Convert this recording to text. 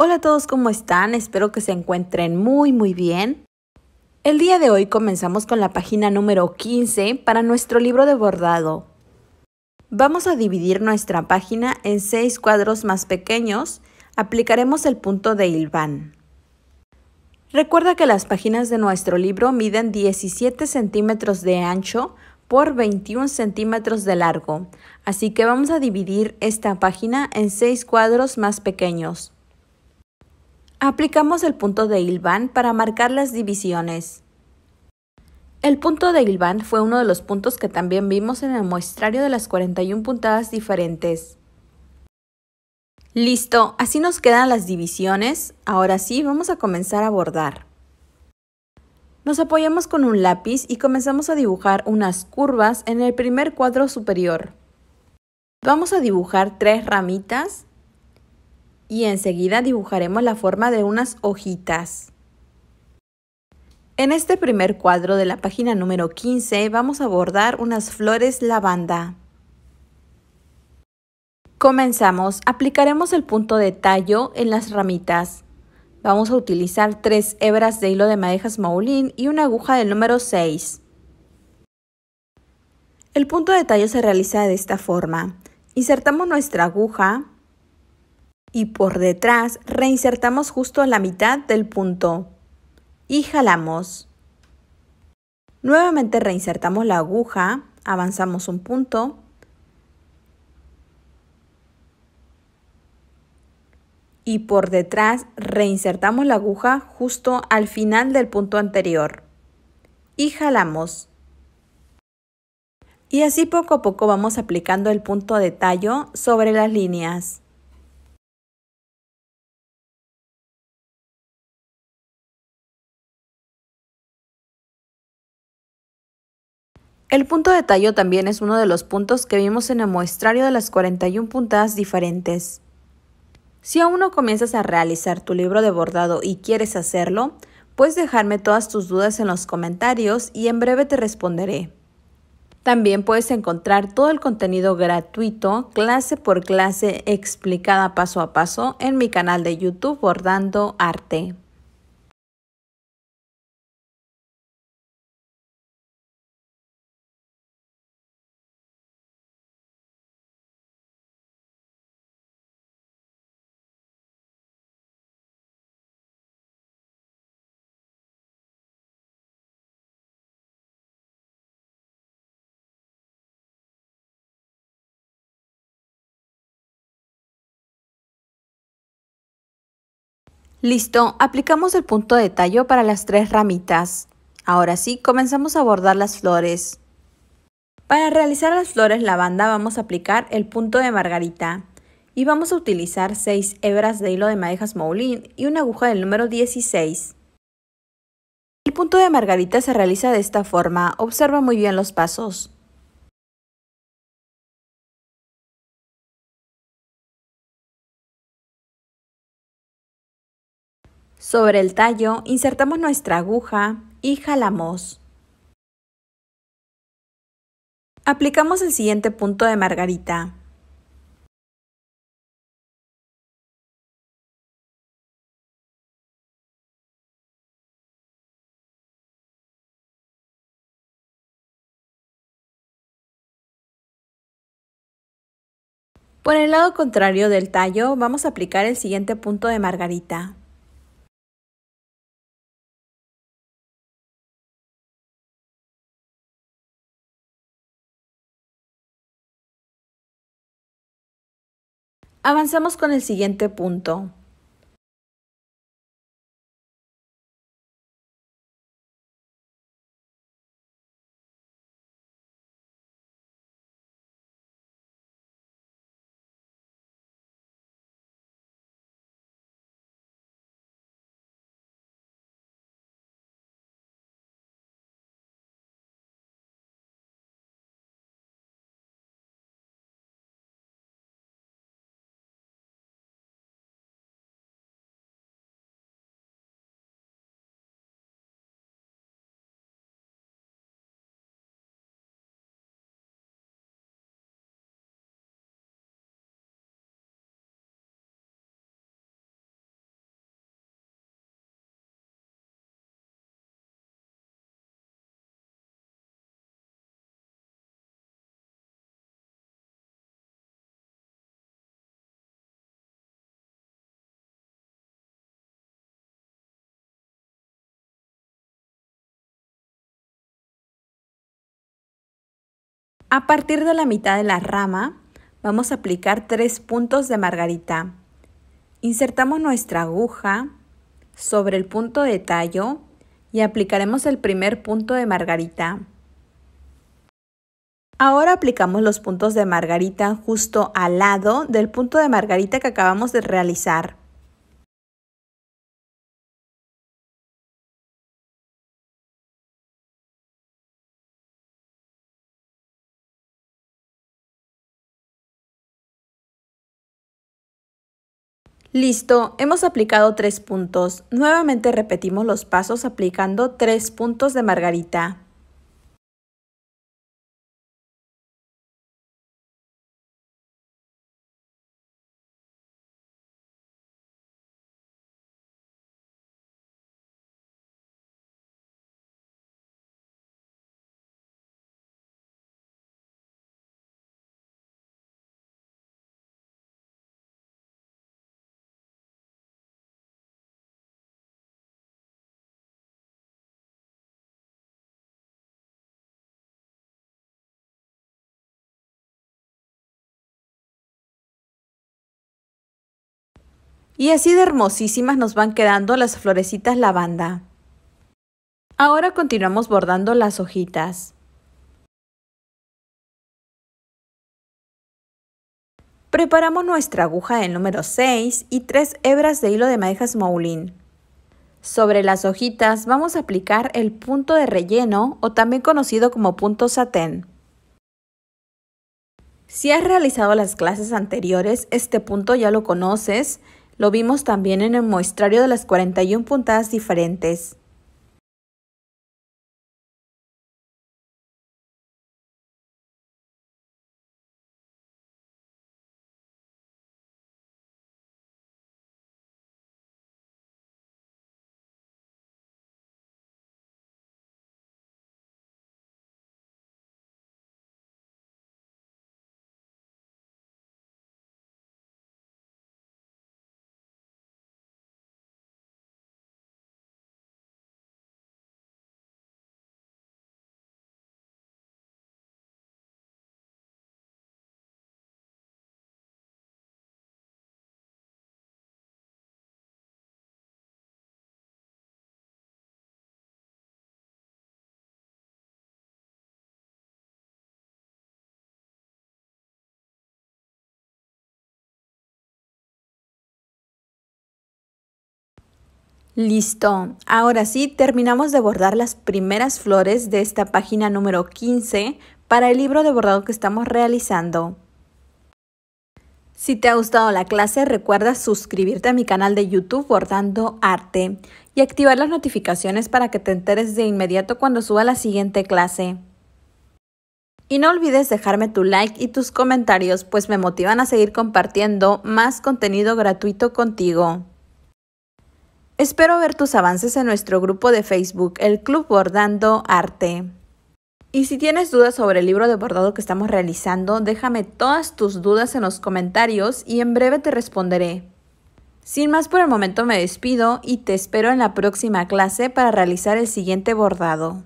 Hola a todos, ¿cómo están? Espero que se encuentren muy muy bien. El día de hoy comenzamos con la página número 15 para nuestro libro de bordado. Vamos a dividir nuestra página en 6 cuadros más pequeños. Aplicaremos el punto de hilván. Recuerda que las páginas de nuestro libro miden 17 centímetros de ancho por 21 centímetros de largo, así que vamos a dividir esta página en 6 cuadros más pequeños. Aplicamos el punto de hilván para marcar las divisiones. El punto de hilván fue uno de los puntos que también vimos en el muestrario de las 41 puntadas diferentes. Listo, así nos quedan las divisiones. Ahora sí, vamos a comenzar a bordar. Nos apoyamos con un lápiz y comenzamos a dibujar unas curvas en el primer cuadro superior. Vamos a dibujar tres ramitas y enseguida dibujaremos la forma de unas hojitas. En este primer cuadro de la página número 15 vamos a bordar unas flores lavanda. Comenzamos, aplicaremos el punto de tallo en las ramitas. Vamos a utilizar tres hebras de hilo de madejas Moulin y una aguja del número 6. El punto de tallo se realiza de esta forma. Insertamos nuestra aguja y por detrás reinsertamos justo a la mitad del punto y jalamos. Nuevamente reinsertamos la aguja, avanzamos un punto y por detrás reinsertamos la aguja justo al final del punto anterior y jalamos. Y así poco a poco vamos aplicando el punto de tallo sobre las líneas. El punto de tallo también es uno de los puntos que vimos en el muestrario de las 41 puntadas diferentes. Si aún no comienzas a realizar tu libro de bordado y quieres hacerlo, puedes dejarme todas tus dudas en los comentarios y en breve te responderé. También puedes encontrar todo el contenido gratuito, clase por clase, explicada paso a paso, en mi canal de YouTube Bordando Arte. Listo, aplicamos el punto de tallo para las tres ramitas. Ahora sí, comenzamos a bordar las flores. Para realizar las flores lavanda vamos a aplicar el punto de margarita y vamos a utilizar 6 hebras de hilo de madejas moulin y una aguja del número 16. El punto de margarita se realiza de esta forma, observa muy bien los pasos. Sobre el tallo insertamos nuestra aguja y jalamos. Aplicamos el siguiente punto de margarita. Por el lado contrario del tallo vamos a aplicar el siguiente punto de margarita. Avanzamos con el siguiente punto. A partir de la mitad de la rama, vamos a aplicar tres puntos de margarita. Insertamos nuestra aguja sobre el punto de tallo y aplicaremos el primer punto de margarita. Ahora aplicamos los puntos de margarita justo al lado del punto de margarita que acabamos de realizar. Listo, hemos aplicado tres puntos. Nuevamente repetimos los pasos aplicando tres puntos de margarita. Y así de hermosísimas nos van quedando las florecitas lavanda. Ahora continuamos bordando las hojitas. Preparamos nuestra aguja del número 6 y 3 hebras de hilo de madejas moulin. Sobre las hojitas vamos a aplicar el punto de relleno o también conocido como punto satén. Si has realizado las clases anteriores, este punto ya lo conoces, lo vimos también en el muestrario de las 41 puntadas diferentes. Listo. Ahora sí, terminamos de bordar las primeras flores de esta página número 15 para el libro de bordado que estamos realizando. Si te ha gustado la clase, recuerda suscribirte a mi canal de YouTube Bordando Arte y activar las notificaciones para que te enteres de inmediato cuando suba la siguiente clase. Y no olvides dejarme tu like y tus comentarios, pues me motivan a seguir compartiendo más contenido gratuito contigo. Espero ver tus avances en nuestro grupo de Facebook, el Club Bordando Arte. Y si tienes dudas sobre el libro de bordado que estamos realizando, déjame todas tus dudas en los comentarios y en breve te responderé. Sin más por el momento me despido y te espero en la próxima clase para realizar el siguiente bordado.